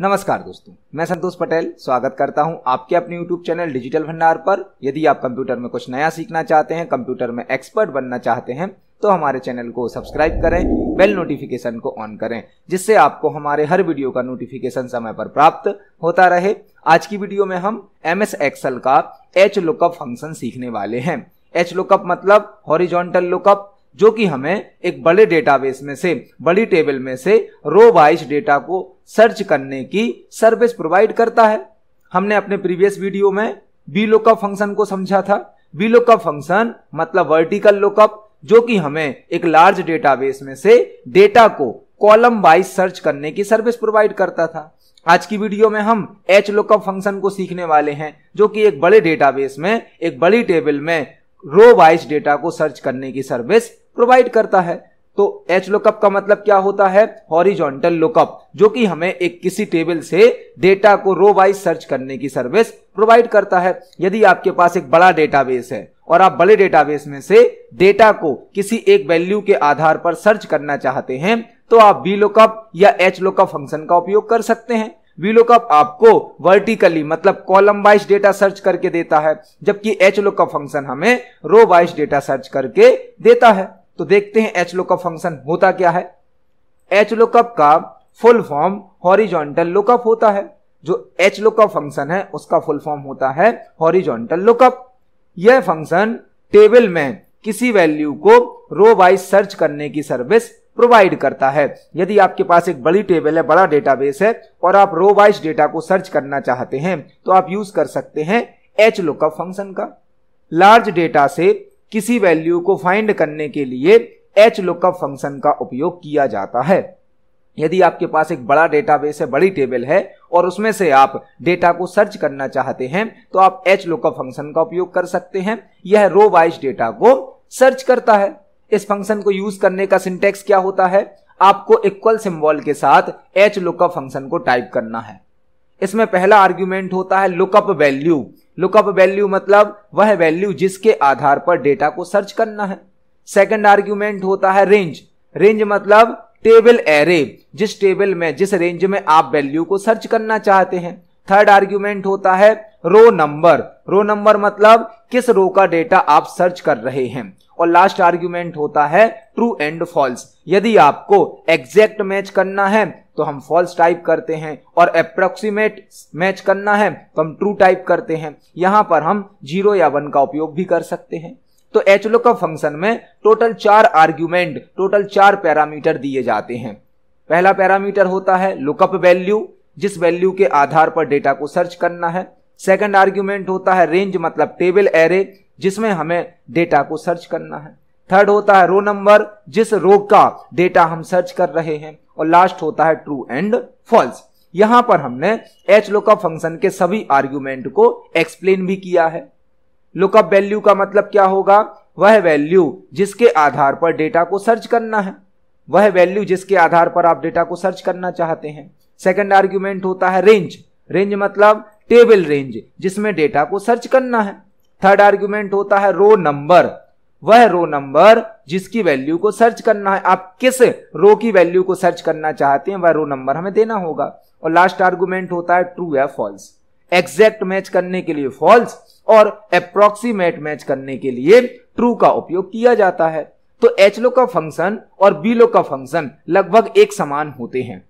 नमस्कार दोस्तों मैं संतोष पटेल स्वागत करता हूं आपके अपने YouTube चैनल डिजिटल भंडार पर यदि आप कंप्यूटर में कुछ नया सीखना चाहते हैं कंप्यूटर में एक्सपर्ट बनना चाहते हैं तो हमारे चैनल को सब्सक्राइब करें बेल नोटिफिकेशन को ऑन करें जिससे आपको हमारे हर वीडियो का नोटिफिकेशन समय पर प्राप्त होता रहे आज की वीडियो में हम एम एस एक्सल का एच लुकअप फंक्शन सीखने वाले हैं एच लुकअप मतलब हॉरिजॉन्टल लुकअप जो कि हमें एक बड़े डेटाबेस में से बड़ी टेबल में से रो वाइज डेटा को सर्च करने की सर्विस प्रोवाइड करता है हमने अपने प्रीवियस वीडियो में बी लुकअप फंक्शन को समझा था बी लुकअप फंक्शन मतलब वर्टिकल लुकअप जो कि हमें एक लार्ज डेटाबेस में से डेटा को कॉलम वाइज सर्च करने की सर्विस प्रोवाइड करता था आज की वीडियो में हम एच लुकअप फंक्शन को सीखने वाले हैं जो कि एक बड़े डेटाबेस में एक बड़ी टेबल में रो वाइज डेटा को सर्च करने की सर्विस प्रोवाइड करता है तो एच लुकअप का मतलब क्या होता है हॉरिजॉन्टल लुकअप जो कि हमें एक किसी टेबल से डेटा को रो वाइज सर्च करने की सर्विस प्रोवाइड करता है यदि आपके पास एक बड़ा डेटाबेस है और आप बड़े डेटाबेस में से डेटा को किसी एक वैल्यू के आधार पर सर्च करना चाहते हैं तो आप बी लुकअप या एच लुकअप फंक्शन का उपयोग कर सकते हैं वी लुकअप आपको वर्टिकली मतलब कॉलम वाइज डेटा सर्च करके देता है जबकि एच लुकअप फंक्शन हमें रो वाइज डेटा सर्च करके देता है तो देखते हैं एच लुकअप फंक्शन होता क्या है एच लुकअप का फुल फॉर्म हॉरिजॉन्टल लुकअप होता है जो एच लुकअप फंक्शन है उसका फुल फॉर्म होता है हॉरिजॉन्टल लुकअप यह फंक्शन टेबल में किसी वैल्यू को रो वाइज सर्च करने की सर्विस प्रोवाइड करता है यदि आपके पास एक बड़ी टेबल है बड़ा डेटाबेस है और आप रो वाइज डेटा को सर्च करना चाहते हैं तो आप यूज कर सकते हैं एच लुकअप फंक्शन का लार्ज डेटा से किसी वैल्यू को फाइंड करने के लिए एच लुकअप फंक्शन का उपयोग किया जाता है यदि आपके पास एक बड़ा डेटाबेस है बड़ी टेबल है और उसमें से आप डेटा को सर्च करना चाहते हैं तो आप एच लुकअप फंक्शन का उपयोग कर सकते हैं यह रो वाइज डेटा को सर्च करता है इस फंक्शन को यूज करने का सिंटेक्स क्या होता है आपको इक्वल सिंबल के साथ एच लुकअप फंक्शन को टाइप करना है इसमें पहला आर्ग्यूमेंट होता है लुकअप वैल्यू लुकअप वैल्यू मतलब वह वैल्यू जिसके आधार पर डेटा को सर्च करना है सेकंड आर्ग्यूमेंट होता है रेंज रेंज मतलब टेबल एरे जिस टेबल में जिस रेंज में आप वैल्यू को सर्च करना चाहते हैं थर्ड आर्ग्यूमेंट होता है रो नंबर रो नंबर मतलब किस रो का डेटा आप सर्च कर रहे हैं और लास्ट आर्ग्यूमेंट होता है ट्रू एंड फॉल्स यदि आपको एग्जैक्ट मैच करना है तो हम फॉल्स टाइप करते हैं और अप्रोक्सीमेट मैच करना है तो हम ट्रू टाइप करते हैं यहां पर हम जीरो या वन का उपयोग भी कर सकते हैं तो एच लुकअप फंक्शन में टोटल चार आर्ग्यूमेंट टोटल चार पैरामीटर दिए जाते हैं पहला पैरामीटर होता है लुकअप वैल्यू जिस वैल्यू के आधार पर डेटा को सर्च करना है सेकंड आर्ग्यूमेंट होता है रेंज मतलब टेबल एरे जिसमें हमें डेटा को सर्च करना है थर्ड होता है रो नंबर जिस रो का डेटा हम सर्च कर रहे हैं और लास्ट होता है ट्रू एंड फॉल्स यहां पर हमने एच लुकअप फंक्शन के सभी आर्ग्यूमेंट को एक्सप्लेन भी किया है लुकअप वैल्यू का मतलब क्या होगा वह वैल्यू जिसके आधार पर डेटा को सर्च करना है वह वैल्यू जिसके आधार पर आप डेटा को सर्च करना चाहते हैं सेकंड आर्ग्यूमेंट होता है रेंज रेंज मतलब टेबल रेंज जिसमें डेटा को सर्च करना है थर्ड आर्ग्यूमेंट होता है रो नंबर वह रो नंबर जिसकी वैल्यू को सर्च करना है आप किस रो की वैल्यू को सर्च करना चाहते हैं वह रो नंबर हमें देना होगा और लास्ट आर्ग्यूमेंट होता है ट्रू या फॉल्स एग्जैक्ट मैच करने के लिए फॉल्स और अप्रोक्सीमेट मैच करने के लिए ट्रू का उपयोग किया जाता है तो एच लो का फंक्शन और बी लो का फंक्शन लगभग एक समान होते हैं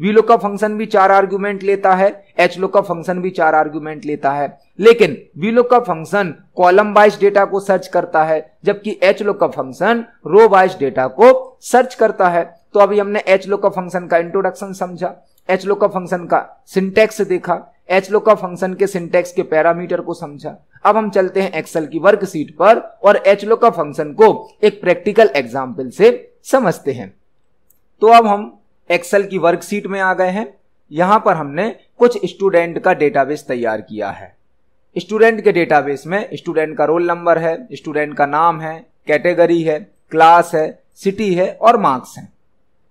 वी लो का फंक्शन भी चार आर्ग्यूमेंट लेता है एच लो का फंक्शन भी चार आर्ग्यूमेंट लेता है लेकिन V lookup function column wise data को सर्च करता है जबकि H lookup function row wise data को सर्च करता है तो अभी हमने एच लो का फंक्शन का इंट्रोडक्शन समझा एच लो का फंक्शन का सिंटेक्स देखा एच लो का फंक्शन के सिंटेक्स के पैरामीटर को समझा अब हम चलते हैं एक्सेल की वर्कशीट पर और एच लो का फंक्शन को एक प्रैक्टिकल एग्जाम्पल से समझते हैं तो अब हम एक्सेल की वर्कशीट में आ गए हैं यहां पर हमने कुछ स्टूडेंट का डेटाबेस तैयार किया है स्टूडेंट के डेटाबेस में स्टूडेंट का रोल नंबर है स्टूडेंट का नाम है कैटेगरी है क्लास है सिटी है और मार्क्स हैं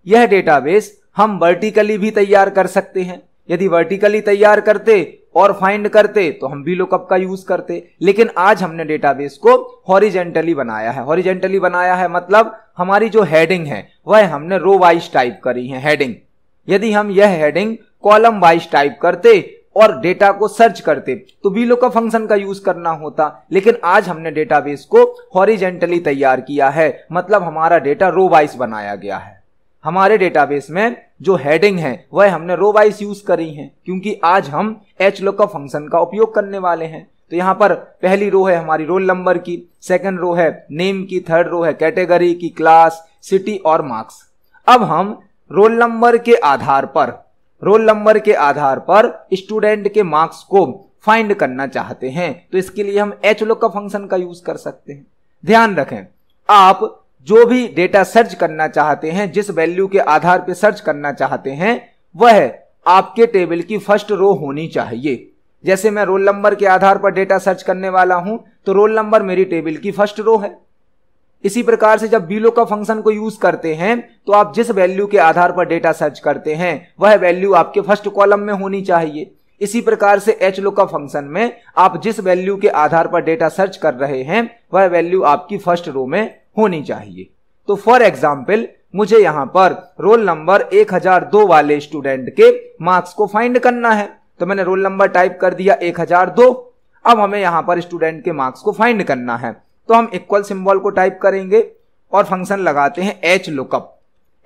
यह डेटाबेस हम वर्टिकली भी तैयार कर सकते हैं यदि वर्टिकली तैयार करते और फाइंड करते तो हम भी लुकअप का यूज करते लेकिन आज हमने डेटाबेस को हॉरिजेंटली बनाया है हॉरिजेंटली बनाया है मतलब हमारी जो हेडिंग है वह हमने रो वाइज टाइप करी है हेडिंग यदि हम यह हेडिंग कॉलम वाइज टाइप करते और डेटा को सर्च करते तो बीलो का फंक्शन का यूज करना होता लेकिन आज हमने डेटाबेस को हॉरिजेंटली तैयार किया है मतलब हमारा डेटा रो वाइज बनाया गया है हमारे डेटाबेस में जो हेडिंग है वह हमने रो वाइज यूज करी है क्योंकि आज हम एच लोका फंक्शन का उपयोग करने वाले हैं तो यहाँ पर पहली रो है हमारी रोल नंबर की सेकंड रो है नेम की थर्ड रो है कैटेगरी की क्लास सिटी और मार्क्स अब हम रोल नंबर के आधार पर रोल नंबर के आधार पर स्टूडेंट के मार्क्स को फाइंड करना चाहते हैं तो इसके लिए हम एच लोक का फंक्शन का यूज कर सकते हैं ध्यान रखें आप जो भी डेटा सर्च करना चाहते हैं जिस वैल्यू के आधार पर सर्च करना चाहते हैं वह आपके टेबल की फर्स्ट रो होनी चाहिए जैसे मैं रोल नंबर के आधार पर डेटा सर्च करने वाला हूं तो रोल नंबर मेरी टेबल की फर्स्ट रो है इसी प्रकार से जब बीलो का फंक्शन को यूज करते हैं तो आप जिस वैल्यू के आधार पर डेटा सर्च करते हैं वह वैल्यू आपके फर्स्ट कॉलम में होनी चाहिए इसी प्रकार से एच लो का फंक्शन में आप जिस वैल्यू के आधार पर डेटा सर्च कर रहे हैं वह वैल्यू आपकी फर्स्ट रो में होनी चाहिए तो फॉर एग्जाम्पल मुझे यहां पर रोल नंबर 1002 वाले स्टूडेंट के मार्क्स को फाइंड करना है तो मैंने रोल नंबर टाइप कर दिया एक हजार दो अब हमें यहाँ पर स्टूडेंट के मार्क्स को फाइंड करना है तो हम इक्वल सिंबल को टाइप करेंगे और फंक्शन लगाते हैं H lookup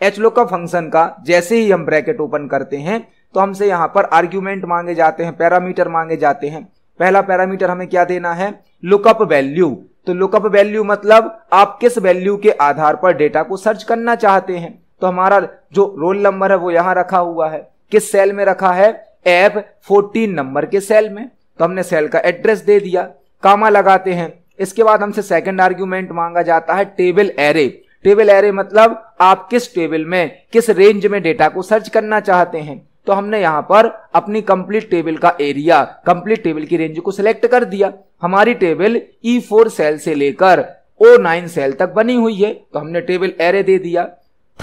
H lookup function का जैसे ही हम ब्रैकेट ओपन करते हैं तो हमसे यहाँ पर आर्ग्यूमेंट मांगे जाते हैं पैरामीटर मांगे जाते हैं पहला पैरामीटर हमें क्या देना है लुकअप वैल्यू तो लुकअप वैल्यू मतलब आप किस वैल्यू के आधार पर डेटा को सर्च करना चाहते हैं तो हमारा जो रोल नंबर है वो यहां रखा हुआ है किस सेल में रखा है एफ फोर्टीन नंबर के सेल में तो हमने सेल का एड्रेस दे दिया कामा लगाते हैं इसके बाद हमसे सेकंड आर्ग्यूमेंट मांगा जाता है टेबल एरे टेबल एरे मतलब आप किस टेबल में किस रेंज में डेटा को सर्च करना चाहते हैं तो हमने यहाँ पर अपनी कंप्लीट टेबल का एरिया कंप्लीट टेबल की रेंज को सिलेक्ट कर दिया हमारी टेबल ई फोर सेल से लेकर ओ नाइन सेल तक बनी हुई है तो हमने टेबल एरे दे दिया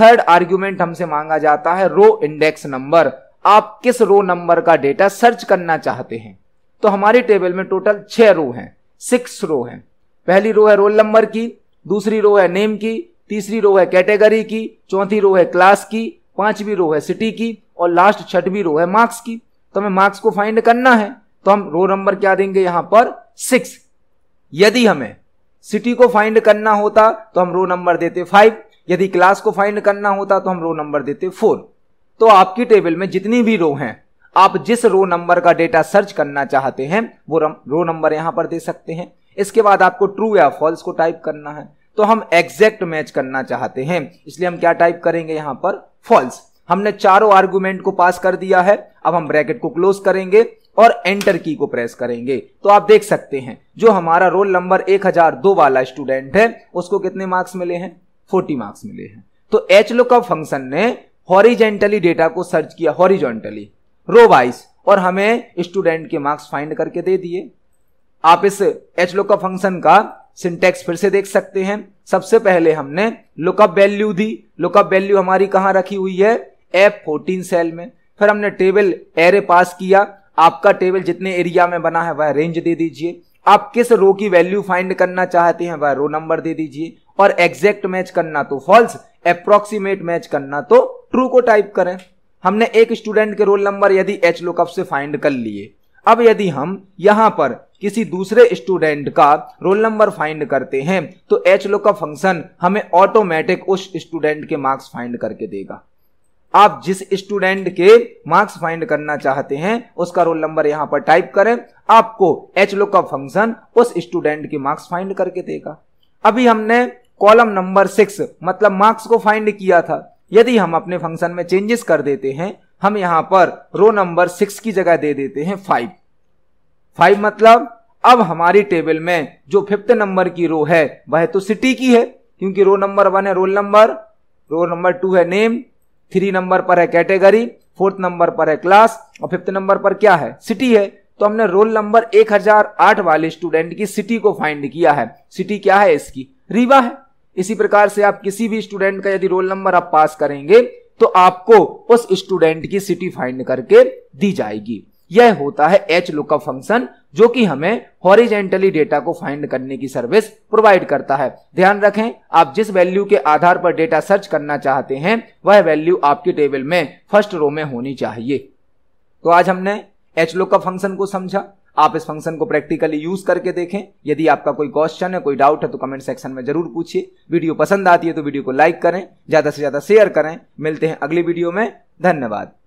थर्ड आर्ग्यूमेंट हमसे मांगा जाता है रो इंडेक्स नंबर आप किस रो नंबर का डेटा सर्च करना चाहते हैं तो हमारे टेबल में टोटल छह रो हैं सिक्स रो हैं पहली रो है रोल नंबर की दूसरी रो है नेम की तीसरी रो है कैटेगरी की चौथी रो है क्लास की पांचवी रो है सिटी की और लास्ट छठवीं रो है मार्क्स की तो हमें मार्क्स को फाइंड करना है तो हम रो नंबर क्या देंगे यहां पर सिक्स यदि हमें सिटी को फाइंड करना होता तो हम रो नंबर देते फाइव यदि क्लास को फाइंड करना होता तो हम रो नंबर देते फोर तो आपकी टेबल में जितनी भी रो हैं आप जिस रो नंबर का डेटा सर्च करना चाहते हैं वो रो नंबर यहां पर दे सकते हैं इसके बाद आपको ट्रू या फॉल्स को टाइप करना है तो हम एग्जैक्ट मैच करना चाहते हैं इसलिए हम क्या टाइप करेंगे यहां पर फॉल्स हमने चारों आर्गुमेंट को पास कर दिया है अब हम ब्रैकेट को क्लोज करेंगे और एंटर की को प्रेस करेंगे तो आप देख सकते हैं जो हमारा रोल नंबर 1002 वाला स्टूडेंट है उसको कितने मार्क्स मिले हैं 40 मार्क्स मिले हैं तो एच लुकअप फंक्शन ने हॉरिजेंटली डेटा को सर्च किया हॉरिजेंटली रो वाइज और हमें स्टूडेंट के मार्क्स फाइंड करके दे दिए आप इस एच लुकअप फंक्शन का सिंटेक्स फिर से देख सकते हैं सबसे पहले हमने लुकअप वैल्यू दी लुकअप वैल्यू हमारी कहाँ रखी हुई है एफ फोर्टीन सेल में फिर हमने टेबल एरे पास किया आपका टेबल जितने एरिया में बना है वह रेंज दे दीजिए आप किस रो की वैल्यू फाइंड करना चाहते हैं वह रो नंबर दे दीजिए और एग्जैक्ट मैच करना तो फॉल्स अप्रोक्सीमेट मैच करना तो ट्रू को टाइप करें हमने एक स्टूडेंट के रोल नंबर यदि एच लुकअप से फाइंड कर लिए अब यदि हम यहां पर किसी दूसरे स्टूडेंट का रोल नंबर फाइंड करते हैं तो एच लुकअप फंक्शन हमें ऑटोमेटिक उस स्टूडेंट के मार्क्स फाइंड करके देगा आप जिस स्टूडेंट के मार्क्स फाइंड करना चाहते हैं उसका रोल नंबर यहाँ पर टाइप करें आपको एच लुकअप फंक्शन उस स्टूडेंट के मार्क्स फाइंड करके देगा अभी हमने कॉलम नंबर सिक्स मतलब मार्क्स को फाइंड किया था यदि हम अपने फंक्शन में चेंजेस कर देते हैं हम यहां पर रो नंबर सिक्स की जगह दे देते हैं फाइव फाइव मतलब अब हमारी टेबल में जो फिफ्थ नंबर की रो है वह तो सिटी की है क्योंकि रो नंबर वन है roll number row number two है नेम थ्री नंबर पर है कैटेगरी फोर्थ नंबर पर है क्लास और फिफ्थ नंबर पर क्या है सिटी है तो हमने रोल नंबर 1008 वाले स्टूडेंट की सिटी को फाइंड किया है सिटी क्या है इसकी रीवा है इसी प्रकार से आप किसी भी स्टूडेंट का यदि रोल नंबर आप पास करेंगे तो आपको उस स्टूडेंट की सिटी फाइंड करके दी जाएगी यह होता है एच लुकअप फंक्शन जो कि हमें हॉरिजेंटली डेटा को फाइंड करने की सर्विस प्रोवाइड करता है ध्यान रखें आप जिस वैल्यू के आधार पर डेटा सर्च करना चाहते हैं वह वैल्यू आपके टेबल में फर्स्ट रो में होनी चाहिए तो आज हमने एच लुकअप फंक्शन को समझा आप इस फंक्शन को प्रैक्टिकली यूज करके देखें यदि आपका कोई क्वेश्चन है कोई डाउट है तो कमेंट सेक्शन में जरूर पूछिए वीडियो पसंद आती है तो वीडियो को लाइक करें ज्यादा से ज्यादा शेयर करें मिलते हैं अगली वीडियो में धन्यवाद